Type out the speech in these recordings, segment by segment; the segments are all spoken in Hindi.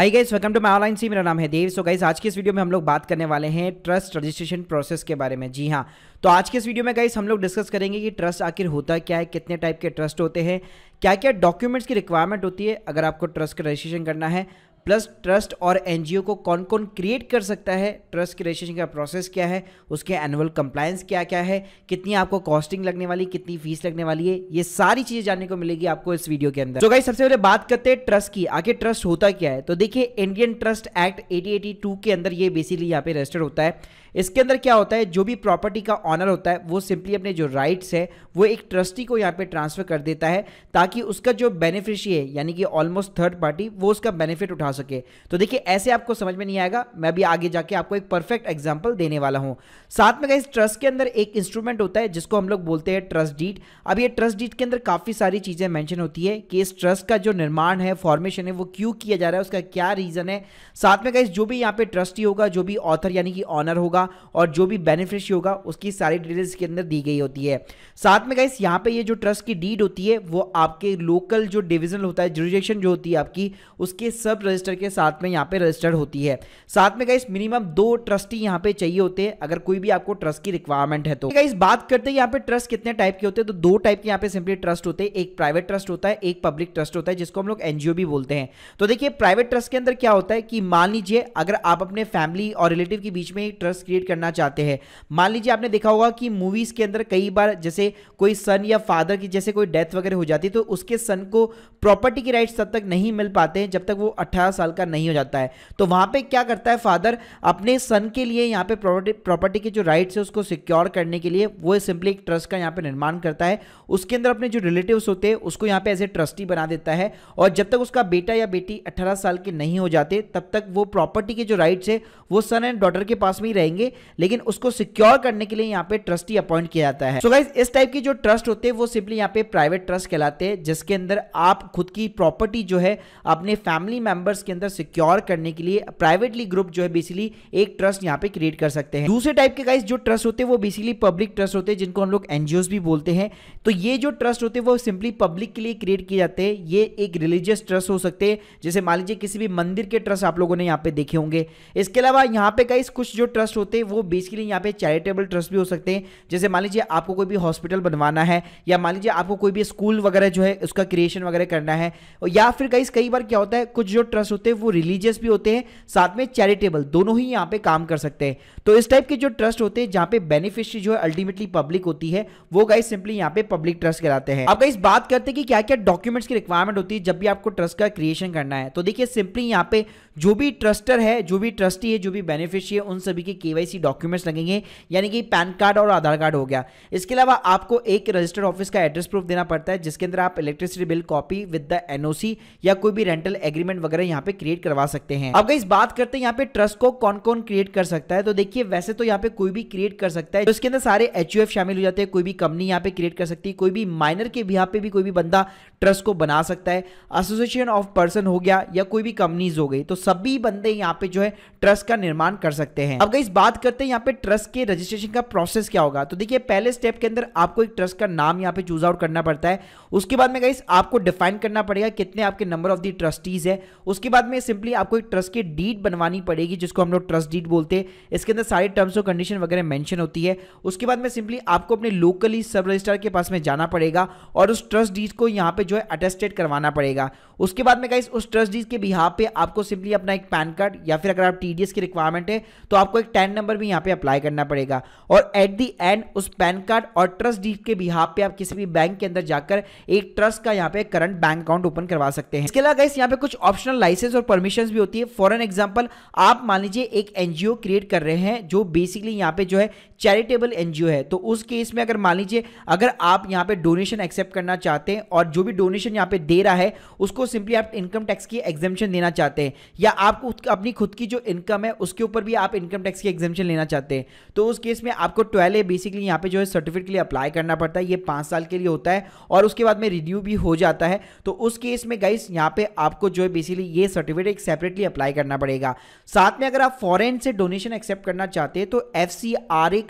I guys welcome to my online C मेरा नाम है देव सो गाइस आज के इस वीडियो में हम लोग बात करने वाले हैं ट्रस्ट रजिस्ट्रेशन प्रोसेस के बारे में जी हाँ तो आज के इस वीडियो में गाइस हम लोग डिस्कस करेंगे कि ट्रस्ट आखिर होता क्या है कितने टाइप के ट्रस्ट होते हैं क्या क्या डॉक्यूमेंट्स की रिक्वायरमेंट होती है अगर आपको ट्रस्ट का रजिस्ट्रेशन करना है प्लस ट्रस्ट और एनजीओ को कौन कौन क्रिएट कर सकता है ट्रस्ट क्रिएशन का प्रोसेस क्या है उसके एनुअल कंप्लायंस क्या क्या है कितनी आपको कॉस्टिंग लगने वाली कितनी फीस लगने वाली है ये सारी चीज़ें जानने को मिलेगी आपको इस वीडियो के अंदर तो गाइस सबसे पहले बात करते हैं ट्रस्ट की आखिर ट्रस्ट होता क्या है तो देखिए इंडियन ट्रस्ट एक्ट एटीन के अंदर ये बेसिकली यहाँ पे रजिस्टर्ड होता है इसके अंदर क्या होता है जो भी प्रॉपर्टी का ऑनर होता है वो सिंपली अपने जो राइट्स है वो एक ट्रस्टी को यहाँ पे ट्रांसफर कर देता है ताकि उसका जो बेनिफिशियरी है यानी कि ऑलमोस्ट थर्ड पार्टी वो उसका बेनिफिट उठा बना सके तो देखिए ऐसे आपको समझ में नहीं आएगा मैं भी आगे जाके आपको एक परफेक्ट एग्जाम्पल देने वाला हूँ साथ में गाइस ट्रस्ट के अंदर एक इंस्ट्रूमेंट होता है जिसको हम लोग बोलते हैं ट्रस्ट डीट अब ये ट्रस्ट डीट के अंदर काफ़ी सारी चीज़ें मैंशन होती है कि इस ट्रस्ट का जो निर्माण है फॉर्मेशन है वो क्यों किया जा रहा है उसका क्या रीज़न है साथ में गाइस जो भी यहाँ पे ट्रस्टी होगा जो भी ऑथर यानी कि ऑनर होगा और जो भी बेनिफिशरी होगा उसकी सारी डिटेल्स के अंदर दी गई होती है साथ में गाइस यहाँ पे ये जो ट्रस्ट की डीड होती है वो आपके लोकल जो डिविजनल होता है जो होती है आपकी उसके सब रजिस्टर के साथ में यहाँ पे रजिस्टर्ड होती है साथ में गाइस मिनिमम दो ट्रस्टी यहाँ पे चाहिए होते हैं अगर कोई भी आपको ट्रस्ट की रिक्वायरमेंट है तो गाइस तो बात करते हैं यहाँ पे ट्रस्ट कितने टाइप के होते हैं तो दो टाइप के यहाँ पे सिंपली ट्रस्ट होते हैं एक प्राइवेट ट्रस्ट होता है एक पब्लिक ट्रस्ट होता है जिसको हम लोग एनजीओ भी बोलते हैं तो देखिए प्राइवेट ट्रस्ट के अंदर क्या होता है कि मान लीजिए अगर आप अपने फैमिली और रिलेटिव के बीच में ट्रस्ट क्रिएट करना चाहते हैं मान लीजिए आपने देखा होगा कि मूवीज के अंदर कई बार जैसे कोई सन या फादर की जैसे कोई डेथ वगैरह हो जाती है तो उसके सन को प्रॉपर्टी की राइट्स तब तक नहीं मिल पाते हैं जब तक वो साल का नहीं हो जाता है तो वहां पे क्या करता है फादर अपने सन के लिए यहाँ पे प्रॉपर्टी प्रॉपर्टी के जो राइट्स है उसको सिक्योर करने के लिए वो सिंपली एक ट्रस्ट का यहाँ पे निर्माण करता है उसके अंदर अपने जो रिलेटिव होते हैं उसको यहाँ पे एज ए ट्रस्टी बना देता है और जब तक उसका बेटा या बेटी अट्ठारह साल के नहीं हो जाते तब तक वो प्रॉपर्टी के जो राइट्स है वो सन एंड डॉटर के पास में ही रहेंगे लेकिन उसको सिक्योर करने के लिए यहाँ पे ट्रस्टी अपॉइंट किया जाता है सो so इस टाइप के जो ट्रस्ट होते हैं वो सिंपली यहाँ पे प्राइवेट ट्रस्ट कहलाते हैं जिसके अंदर आप खुद की प्रॉपर्टी जो है अपने फैमिली मेंबर्स ट्रस्ट के अंदर सिक्योर करने के लिए प्राइवेटली ग्रुप जो है बेसिकली एक ट्रस्ट यहाँ पे क्रिएट कर सकते हैं दूसरे टाइप के गाइस जो ट्रस्ट होते हैं वो बेसिकली पब्लिक ट्रस्ट होते हैं जिनको हम लोग एनजीओ भी बोलते हैं तो ये जो ट्रस्ट होते हैं वो सिंपली पब्लिक के लिए क्रिएट किए जाते हैं ये एक रिलीजियस ट्रस्ट हो सकते हैं जैसे मान लीजिए किसी भी मंदिर के ट्रस्ट आप लोगों ने यहाँ पे देखे होंगे इसके अलावा यहाँ पे गाइस कुछ जो ट्रस्ट होते हैं वो बेसिकली यहाँ पे चैरिटेबल ट्रस्ट भी हो सकते हैं जैसे मान लीजिए आपको कोई भी हॉस्पिटल बनवाना है या मान लीजिए आपको कोई भी स्कूल वगैरह जो है उसका क्रिएशन वगैरह करना है या फिर गाइस कई बार क्या होता है कुछ जो ट्रस्ट होते हैं वो रिलीजियस भी होते हैं साथ में चैरिटेबल दोनों ही यहाँ पे काम कर सकते हैं तो इस टाइप के जो ट्रस्ट होते हैं जहाँ पे बेनिफिशरी जो है अल्टीमेटली पब्लिक होती है वो गाइस सिंपली यहाँ पे पब्लिक ट्रस्ट कराते हैं अब गाइस बात करते हैं कि क्या क्या डॉक्यूमेंट्स की रिक्वायरमेंट होती है जब भी आपको ट्रस्ट का क्रिएशन करना है तो देखिए सिंपली यहाँ पे जो भी ट्रस्टर है जो भी ट्रस्टी है जो भी बेनिफिशरी है उन सभी के केवाईसी डॉक्यूमेंट्स लगेंगे यानी कि पैन कार्ड और आधार कार्ड हो गया इसके अलावा आपको एक रजिस्टर्ड ऑफिस का एड्रेस प्रूफ देना पड़ता है जिसके अंदर आप electricity bill copy with the NOC या कोई भी रेंटल एग्रीमेंट वगैरह यहाँ यहाँ पे क्रिएट करवा सकते हैं अब इस बात करते हैं यहाँ पे ट्रस्ट को कौन कौन क्रिएट कर सकता है तो देखिए वैसे तो यहाँ पे कोई भी क्रिएट कर सकता है तो इसके अंदर सारे एच शामिल हो जाते हैं कोई भी कंपनी यहाँ पे क्रिएट कर सकती है कोई भी माइनर के यहाँ पे भी कोई भी बंदा ट्रस्ट को बना सकता है एसोसिएशन ऑफ पर्सन हो गया या कोई भी कंपनीज हो गई तो सभी बंदे यहाँ पे जो है ट्रस्ट का निर्माण कर सकते हैं अब इस बात करते हैं यहाँ पे ट्रस्ट के रजिस्ट्रेशन का प्रोसेस क्या होगा तो देखिए पहले स्टेप के अंदर आपको एक ट्रस्ट का नाम यहाँ पे चूज आउट करना पड़ता है उसके बाद में गई आपको डिफाइन करना पड़ेगा कितने आपके नंबर ऑफ दी ट्रस्टीज है उसके उसके बाद में सिंपली आपको एक ट्रस्ट की डीड बनवानी पड़ेगी जिसको हम लोग ट्रस्ट डीड बोलते हैं इसके अंदर सारे टर्म्स और कंडीशन वगैरह मेंशन होती है उसके बाद में सिंपली आपको अपने लोकली सब रजिस्ट्रार के पास में जाना पड़ेगा और उस ट्रस्ट डीड को यहाँ पे जो है अटेस्टेड करवाना पड़ेगा उसके बाद में कहीं उस ट्रस्ट डीड के बिहार पे आपको सिंपली अपना एक पैन कार्ड या फिर अगर आप टी की रिक्वायरमेंट है तो आपको एक टैन नंबर भी यहाँ पे अप्लाई करना पड़ेगा और एट दी एंड उस पैन कार्ड और ट्रस्ट डीड के बिहार पे आप किसी भी बैंक के अंदर जाकर एक ट्रस्ट का यहाँ पे करंट बैंक अकाउंट ओपन करवा सकते हैं इसके अलावा यहाँ पे कुछ ऑप्शनल लाइसेंस और परमिशन भी होती है फॉर एन एग्जाम्पल आप मान लीजिए एक एनजीओ क्रिएट कर रहे हैं जो बेसिकली यहाँ पे जो है चैरिटेबल एनजीओ है तो उस केस में अगर मान लीजिए अगर आप यहाँ पे डोनेशन एक्सेप्ट करना चाहते हैं और जो भी डोनेशन यहाँ पे दे रहा है उसको सिंपली आप इनकम टैक्स की एग्जामेशन देना चाहते हैं या आप अपनी खुद की जो इनकम है उसके ऊपर भी आप इनकम टैक्स की एग्जामेशन लेना चाहते हैं तो उस केस में आपको ट्वेल्व ए बेसिकली यहाँ पे जो है सर्टिफिकेट के लिए अप्लाई करना पड़ता है ये पाँच साल के लिए होता है और उसके बाद में रिन्यू भी हो जाता है तो उस केस में गाइस यहाँ पे आपको जो है बेसिकली ये ये सर्टिफिकेट एक सेपरेटली अप्लाई करना पड़ेगा साथ में अगर आप फॉरेन से डोनेशन एक्सेप्ट करना चाहते हैं तो एफ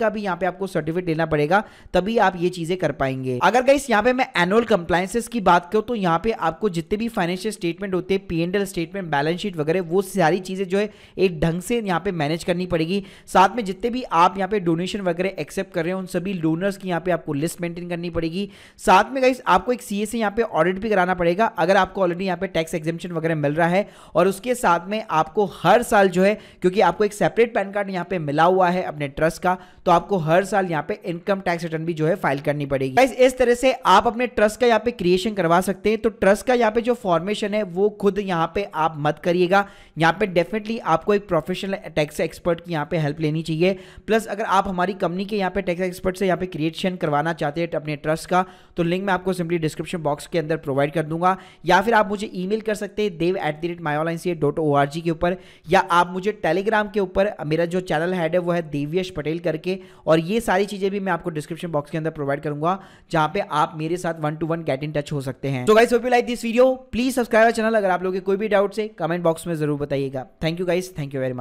का भी यहाँ पे आपको सर्टिफिकेट लेना पड़ेगा तभी आप ये चीजें कर पाएंगे अगर गाइस यहाँ पे मैं एनुअल कंप्लाइंसेस की बात करूँ तो यहाँ पे आपको जितने भी फाइनेंशियल स्टेटमेंट होते हैं पीएनडल स्टेटमेंट बैलेंस शीट वगैरह वो सारी चीजें जो है एक ढंग से यहाँ पे मैनेज करनी पड़ेगी साथ में जितने भी आप यहाँ पे डोनेशन वगैरह एक्सेप्ट कर रहे हैं उन सभी डोनर्स की यहाँ पे आपको लिस्ट मेंटेन करनी पड़ेगी साथ में गई आपको एक सीए से यहाँ पे ऑडिट भी कराना पड़ेगा अगर आपको ऑलरेडी यहाँ पे टैक्स एग्जामेशन वगैरह मिल रहा है है और उसके साथ में आपको हर साल जो है क्योंकि आपको एक सेपरेट पैन कार्ड यहाँ पे मिला हुआ है अपने ट्रस्ट का तो आपको हर साल यहाँ पे इनकम टैक्स रिटर्न भी जो है फाइल करनी पड़ेगी गाइस इस तरह से आप अपने ट्रस्ट का यहाँ पे क्रिएशन करवा सकते हैं तो ट्रस्ट का यहाँ पे जो फॉर्मेशन है वो खुद यहाँ पे आप मत करिएगा यहाँ पे डेफिनेटली आपको एक प्रोफेशनल टैक्स एक्सपर्ट की यहाँ पे हेल्प लेनी चाहिए प्लस अगर आप हमारी कंपनी के यहाँ पे टैक्स एक्सपर्ट से यहाँ पे क्रिएशन करवाना चाहते हैं अपने ट्रस्ट का तो लिंक मैं आपको सिंपली डिस्क्रिप्शन बॉक्स के अंदर प्रोवाइड कर दूंगा या फिर आप मुझे ईमेल कर सकते हैं Dev at the rate my dot O R G के ऊपर या आप मुझे टेलीग्राम के ऊपर मेरा जो चैनल हेड है वो है देवियश पटेल करके और ये सारी चीज़ें भी मैं आपको डिस्क्रिप्शन बॉक्स के अंदर प्रोवाइड करूंगा जहां पे आप मेरे साथ one two one get in touch हो सकते हैं तो guys like this video please subscribe channel अगर आप लोग के कोई भी डाउट से कमेंट बॉक्स में जरूर बताइएगा thank you guys thank you very much